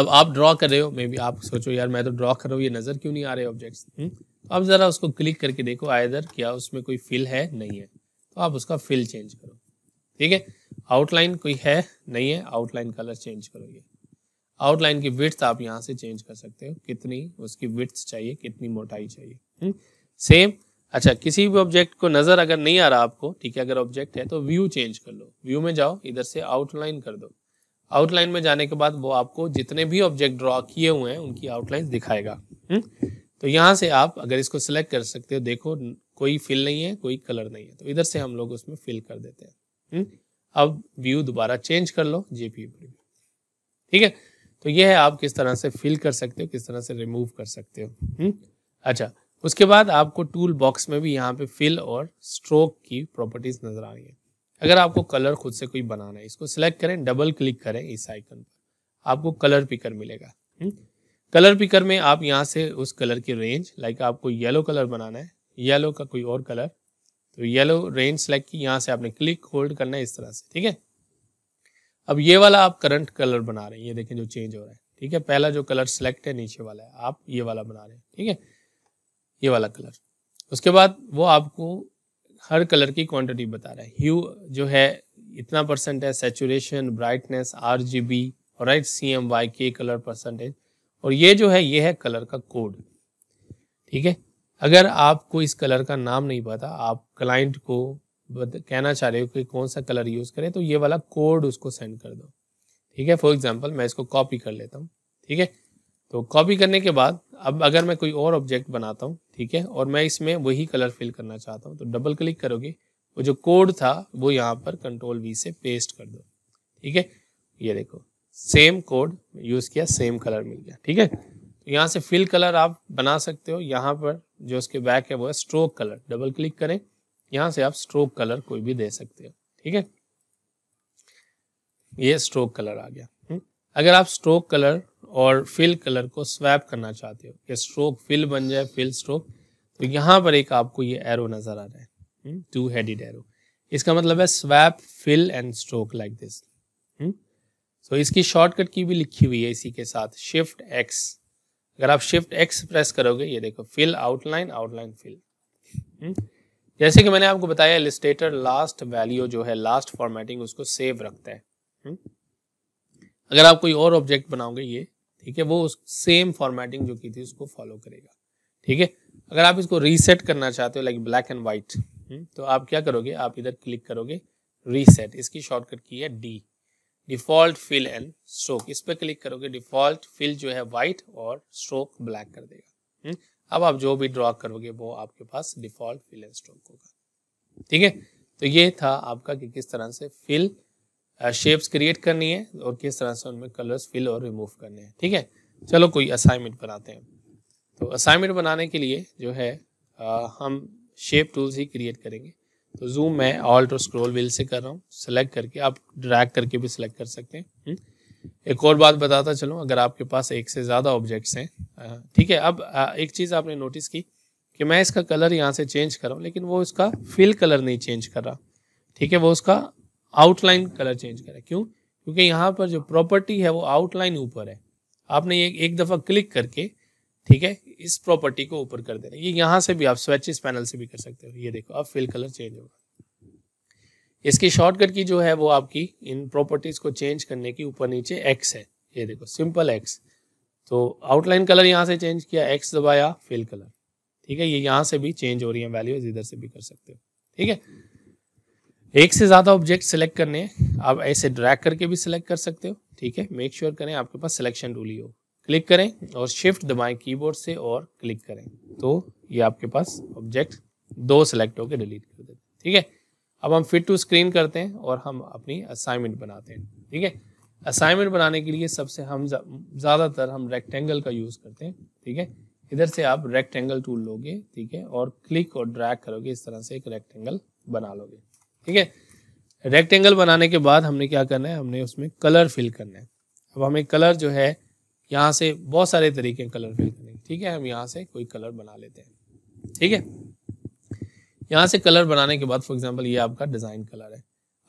अब आप ड्रॉ कर रहे हो मे बी आप सोचो यार मैं तो ड्रॉ कर रहा हूँ ये नज़र क्यों नहीं आ रहे ऑब्जेक्ट्स हम्म? तो आप ज़रा उसको क्लिक करके देखो आयदर क्या उसमें कोई फिल है नहीं है तो आप उसका फिल चेंज करो ठीक है आउटलाइन कोई है नहीं है आउटलाइन कलर चेंज करो ये आउटलाइन की विथ आप यहाँ से चेंज कर सकते हो कितनी उसकी विथ चाहिए कितनी मोटाई चाहिए सेम हम्म? अच्छा किसी भी ऑब्जेक्ट को नजर अगर नहीं आ रहा आपको ठीक है अगर ऑब्जेक्ट है तो व्यू चेंज कर लो व्यू में जाओ इधर से आउटलाइन कर दो आउटलाइन में जाने के बाद वो आपको जितने भी ऑब्जेक्ट ड्रॉ किए हुए हैं उनकी आउटलाइन दिखाएगा हुँ? हम्म? तो यहाँ से आप अगर इसको सिलेक्ट कर सकते हो देखो कोई फिल नहीं है कोई कलर नहीं है तो इधर से हम लोग उसमें फिल कर देते हैं हम्म? अब व्यू दोबारा चेंज कर लो जेपी प्रीव्यू ठीक है तो ये है आप किस तरह से फिल कर सकते हो किस तरह से रिमूव कर सकते हो हम्म? अच्छा उसके बाद आपको टूल बॉक्स में भी यहाँ पे फिल और स्ट्रोक की प्रॉपर्टीज नजर आ रही है अगर आपको कलर खुद से कोई बनाना है इसको सिलेक्ट करें डबल क्लिक करें इस आइकन पर आपको कलर पिकर मिलेगा हुँ? कलर पिकर में आप यहाँ से उस कलर की रेंज लाइक आपको येलो कलर बनाना है येलो का कोई और कलर तो येलो रेंज सेलेक्ट की यहाँ से आपने क्लिक होल्ड करना है इस तरह से ठीक है अब ये वाला आप करंट कलर बना रहे हैं ये देखें जो चेंज हो रहा है ठीक है पहला जो कलर सेलेक्ट है नीचे वाला है आप ये वाला बना रहे हैं ठीक है ये वाला कलर उसके बाद वो आपको हर कलर की क्वांटिटी बता रहा है ह्यू जो है इतना परसेंट है saturation brightness R G B right C M Y K colour percentage और ये जो है ये है कलर का कोड ठीक है अगर आपको इस कलर का नाम नहीं पता आप क्लाइंट को कहना चाह रहे हो कि कौन सा कलर यूज़ करें तो ये वाला कोड उसको सेंड कर दो ठीक है फॉर एग्जाम्पल मैं इसको कॉपी कर लेता हूँ ठीक है तो कॉपी करने के बाद अब अगर मैं कोई और ऑब्जेक्ट बनाता हूँ ठीक है और मैं इसमें वही कलर फिल करना चाहता हूँ तो डबल क्लिक करोगे वो जो कोड था वो यहाँ पर कंट्रोल वी से पेस्ट कर दो ठीक है ये देखो सेम कोड यूज़ किया सेम कलर मिल गया ठीक है यहाँ से फिल कलर आप बना सकते हो यहाँ पर जो उसके बैक है वो है स्ट्रोक कलर डबल क्लिक करें यहाँ से आप स्ट्रोक कलर कोई भी दे सकते हो ठीक है ये स्ट्रोक कलर आ गया हम्म। अगर आप स्ट्रोक कलर और फिल कलर को स्वैप करना चाहते हो कि स्ट्रोक फिल बन जाए फिल स्ट्रोक तो यहाँ पर एक आपको ये एरो नजर आ रहा है टू हेडेड एरो इसका मतलब है swap fill and stroke like this so इसकी शॉर्टकट की भी लिखी हुई है इसी के साथ शिफ्ट एक्स अगर आप शिफ्ट एक्स प्रेस करोगे ये देखो फिल आउटलाइन आउटलाइन फिल जैसे कि मैंने आपको बताया एलिस्टेटर लास्ट वैल्यू जो है लास्ट फॉर्मेटिंग उसको सेव रखता है अगर आप कोई और ऑब्जेक्ट बनाओगे ये ठीक है वो उस सेम फॉर्मेटिंग जो की थी उसको फॉलो करेगा ठीक है अगर आप इसको रीसेट करना चाहते हो लाइक ब्लैक एंड व्हाइट तो आप क्या करोगे आप इधर क्लिक करोगे रीसेट इसकी शॉर्टकट की है D default fill and stroke इस पर क्लिक करोगे डिफॉल्ट फिल जो है वाइट और स्ट्रोक ब्लैक कर देगा हम्म, अब आप जो भी ड्रॉ करोगे वो आपके पास डिफॉल्ट फिल एंड स्ट्रोक होगा ठीक है तो ये था आपका कि किस तरह से फिल शेप्स क्रिएट करनी है और किस तरह से उनमें कलर्स फिल और रिमूव करने हैं ठीक है चलो कोई असाइनमेंट बनाते हैं तो असाइनमेंट बनाने के लिए जो है आ, हम शेप टूल्स ही क्रिएट करेंगे तो जूम मैं ऑल्ट और स्क्रोल व्हील से कर रहा हूँ सेलेक्ट करके आप ड्रैग करके भी सिलेक्ट कर सकते हैं हम्म। एक और बात बताता चलूँ अगर आपके पास एक से ज़्यादा ऑब्जेक्ट्स हैं ठीक है अब एक चीज़ आपने नोटिस की कि मैं इसका कलर यहाँ से चेंज कर रहा हूँ लेकिन वो इसका फिल कलर नहीं चेंज कर रहा ठीक है वो उसका आउटलाइन कलर चेंज कर रहा है क्यों क्योंकि यहाँ पर जो प्रॉपर्टी है वो आउटलाइन ऊपर है आपने ये एक दफ़ा क्लिक करके ठीक है इस प्रॉपर्टी को ऊपर कर देना ये यहाँ से भी आप स्वेचिस पैनल से भी कर सकते हो ये देखो अब फिल कलर चेंज होगा इसकी शॉर्टकट की जो है वो आपकी इन प्रॉपर्टीज को चेंज करने की ऊपर नीचे एक्स है ये देखो सिंपल एक्स तो आउटलाइन कलर यहाँ से चेंज किया एक्स दबाया फिल कलर ठीक है ये यहाँ से भी चेंज हो रही है वैल्यूज इधर से भी कर सकते हो ठीक है एक से ज़्यादा ऑब्जेक्ट सेलेक्ट करने आप ऐसे ड्रैग करके भी सिलेक्ट कर सकते हो ठीक है मेक श्योर sure करें आपके पास सिलेक्शन रूल ही हो क्लिक करें और शिफ्ट दबाएं कीबोर्ड से और क्लिक करें तो ये आपके पास ऑब्जेक्ट दो सेलेक्ट होकर डिलीट कर देते ठीक है अब हम फिट टू स्क्रीन करते हैं और हम अपनी असाइनमेंट बनाते हैं ठीक है असाइनमेंट बनाने के लिए सबसे हम ज़्यादातर हम रेक्टेंगल का यूज़ करते हैं ठीक है इधर से आप रेक्टेंगल टूल लोगे ठीक है और क्लिक और ड्रैग करोगे इस तरह से एक रेक्टेंगल बना लोगे ठीक है रेक्टेंगल बनाने के बाद हमने क्या करना है हमने उसमें कलर फिल करना है अब हमें कलर जो है यहाँ से बहुत सारे तरीके हैं कलर फिल करने ठीक है हम यहाँ से कोई कलर बना लेते हैं ठीक है यहाँ से कलर बनाने के बाद फॉर एग्जाम्पल ये आपका डिज़ाइन कलर है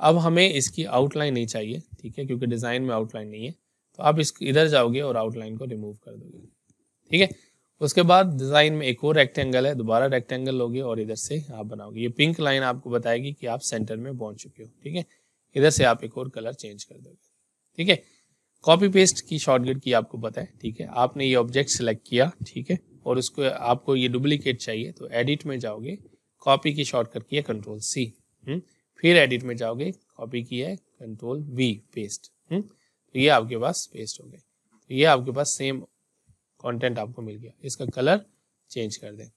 अब हमें इसकी आउटलाइन नहीं चाहिए ठीक है क्योंकि डिज़ाइन में आउटलाइन नहीं है तो आप इस इधर जाओगे और आउटलाइन को रिमूव कर दोगे ठीक है उसके बाद डिज़ाइन में एक और रेक्टेंगल है दोबारा रेक्टेंगल लोगे और इधर से आप बनाओगे ये पिंक लाइन आपको बताएगी कि आप सेंटर में पहुंच चुके हो ठीक है इधर से आप एक और कलर चेंज कर दोगे ठीक है कॉपी पेस्ट की शॉर्टकट की आपको पता है ठीक है आपने ये ऑब्जेक्ट सेलेक्ट किया ठीक है और उसको आपको ये डुप्लीकेट चाहिए तो एडिट में जाओगे कॉपी की शॉर्टकट की है कंट्रोल सी हुँ? फिर एडिट में जाओगे कॉपी की है कंट्रोल वी पेस्ट हुँ? तो ये आपके पास पेस्ट हो गए तो ये आपके पास सेम कंटेंट आपको मिल गया इसका कलर चेंज कर दें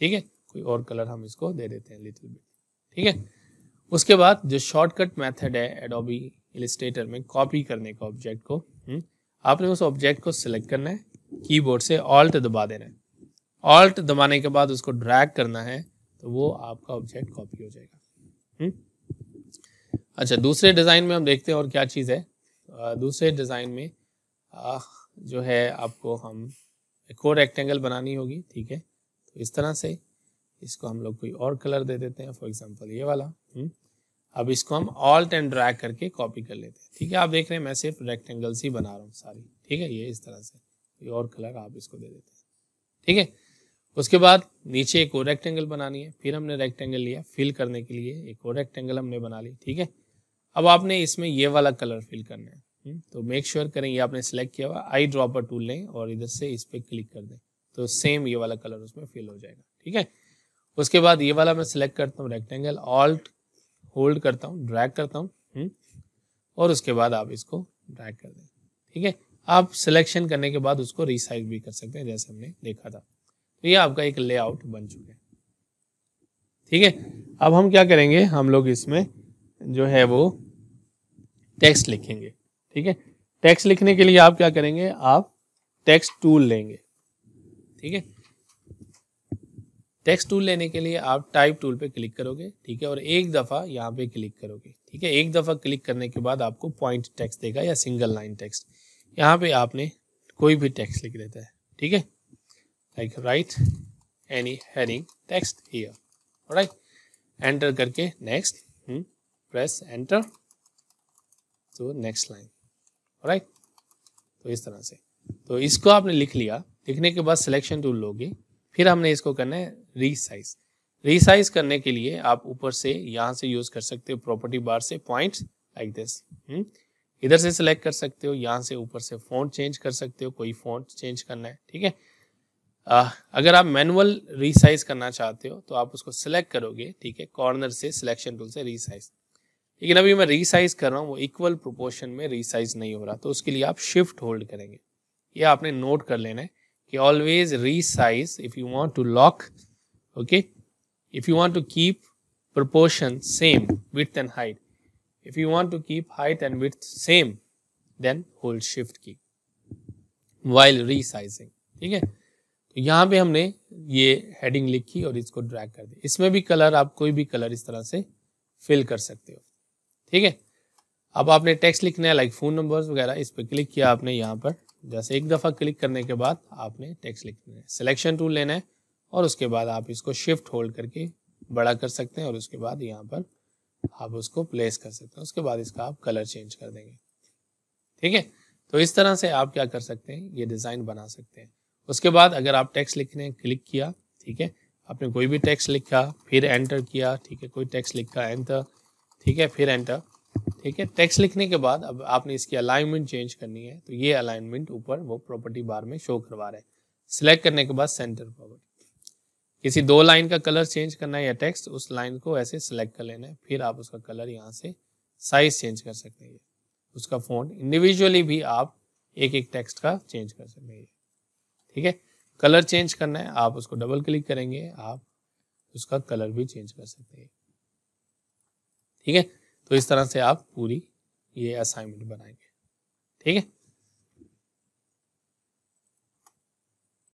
ठीक है कोई और कलर हम इसको दे देते हैं लिटिल बिट ठीक है उसके बाद जो शॉर्टकट मेथड है एडोबी इलिस्टेटर में कॉपी करने का ऑब्जेक्ट को हुँ? हम्म, आपने उस ऑब्जेक्ट को सिलेक्ट करना है कीबोर्ड से ऑल्ट दबा देना है ऑल्ट दबाने के बाद उसको ड्रैग करना है तो वो आपका ऑब्जेक्ट कॉपी हो जाएगा हुँ? हम्म, अच्छा दूसरे डिज़ाइन में हम देखते हैं और क्या चीज़ है दूसरे डिज़ाइन में आ, जो है आपको हम एक और रेक्टेंगल बनानी होगी ठीक है तो इस तरह से इसको हम लोग कोई और कलर दे देते हैं फॉर एग्जांपल ये वाला हुँ? हम्म। अब इसको हम ऑल्ट एंड ड्रैग करके कॉपी कर लेते हैं ठीक है आप देख रहे हैं मैं सिर्फ रेक्टेंगल ही बना रहा हूँ सारी ठीक है ये इस तरह से ये और कलर आप इसको दे देते हैं ठीक है उसके बाद नीचे एक और रेक्टेंगल बनानी है फिर हमने रेक्टेंगल लिया फिल करने के लिए एक और रेक्टेंगल हमने बना ली ठीक है अब आपने इसमें ये वाला कलर फिल करना है हम्म, तो मेक श्योर sure करें ये आपने सेलेक्ट किया हुआ आई ड्रॉपर टूल लें और इधर से इस पर क्लिक कर दें तो सेम ये वाला कलर उसमें फिल हो जाएगा ठीक है उसके बाद ये वाला मैं सिलेक्ट करता हूँ रेक्टेंगल ऑल्ट होल्ड करता हूँ ड्रैग करता हूँ हम्म, और उसके बाद आप इसको ड्रैग कर दें ठीक है आप सिलेक्शन करने के बाद उसको रिसाइज भी कर सकते हैं जैसे हमने देखा था तो ये आपका एक लेआउट बन चुका है ठीक है अब हम क्या करेंगे हम लोग इसमें जो है वो टेक्स्ट लिखेंगे ठीक है टेक्स्ट लिखने के लिए आप क्या करेंगे आप टेक्स्ट टूल लेंगे ठीक है टेक्स्ट टूल लेने के लिए आप टाइप टूल पे क्लिक करोगे ठीक है और एक दफ़ा यहाँ पे क्लिक करोगे ठीक है एक दफ़ा क्लिक करने के बाद आपको पॉइंट टेक्स देगा या सिंगल लाइन टेक्स यहाँ पे आपने कोई भी टेक्स लिख देता है ठीक है like write any heading text here right enter करके नेक्स्ट प्रेस एंटर तो नेक्स्ट लाइन राइट तो इस तरह से तो इसको आपने लिख लिया लिखने के बाद सिलेक्शन टूल लोगे फिर हमने इसको करना है रीसाइज रीसाइज करने के लिए आप ऊपर से यहाँ से यूज कर सकते हो प्रॉपर्टी बार से पॉइंट लाइक दिस इधर से सिलेक्ट कर सकते हो यहाँ से ऊपर से फोन चेंज कर सकते हो कोई फोन चेंज करना है ठीक है आ, अगर आप मैनुअल रीसाइज करना चाहते हो तो आप उसको सिलेक्ट करोगे ठीक है कॉर्नर से सिलेक्शन टूल से रीसाइज लेकिन अभी मैं रीसाइज कर रहा हूँ वो इक्वल प्रोपोर्शन में रीसाइज नहीं हो रहा तो उसके लिए आप शिफ्ट होल्ड करेंगे ये आपने नोट कर लेना है okay always resize if you want to lock okay if you want to keep proportion same width and height if you want to keep height and width same then hold shift key while resizing ठीक है तो यहाँ पे हमने ये heading लिखी और इसको ड्रैग कर दिया इसमें भी कलर आप कोई भी कलर इस तरह से फिल कर सकते हो ठीक है अब आपने टेक्स्ट लिखना है लाइक फ़ोन नंबर्स वगैरह इस पर क्लिक किया आपने यहाँ पर जैसे एक दफ़ा क्लिक करने के बाद आपने टेक्स्ट लिखना है सिलेक्शन टूल लेना है और उसके बाद आप इसको शिफ्ट होल्ड करके बड़ा कर सकते हैं और उसके बाद यहाँ पर आप उसको प्लेस कर सकते हैं उसके बाद इसका आप कलर चेंज कर देंगे ठीक है तो इस तरह से आप क्या कर सकते हैं ये डिज़ाइन बना सकते हैं उसके बाद अगर आप टेक्स्ट लिखने क्लिक किया ठीक है आपने कोई भी टेक्स्ट लिखा फिर एंटर किया ठीक है कोई टेक्स्ट लिखा एंटर ठीक है फिर एंटर ठीक है टेक्स्ट लिखने के बाद अब आपने इसकी अलाइनमेंट चेंज करनी है तो ये अलाइनमेंट ऊपर वो प्रॉपर्टी बार में शो करवा रहे सिलेक्ट करने के बाद सेंटर प्रॉपर्टी किसी दो लाइन का कलर चेंज करना है या टेक्स्ट उस लाइन को ऐसे सिलेक्ट कर लेना है फिर आप उसका कलर यहाँ से साइज चेंज कर सकते हैं उसका फोन इंडिविजुअली भी आप एक एक टेक्स्ट का चेंज कर सकते हैं ठीक है कलर चेंज करना है आप उसको डबल क्लिक करेंगे आप उसका कलर भी चेंज कर सकते हैं ठीक है तो इस तरह से आप पूरी ये असाइनमेंट बनाएंगे ठीक है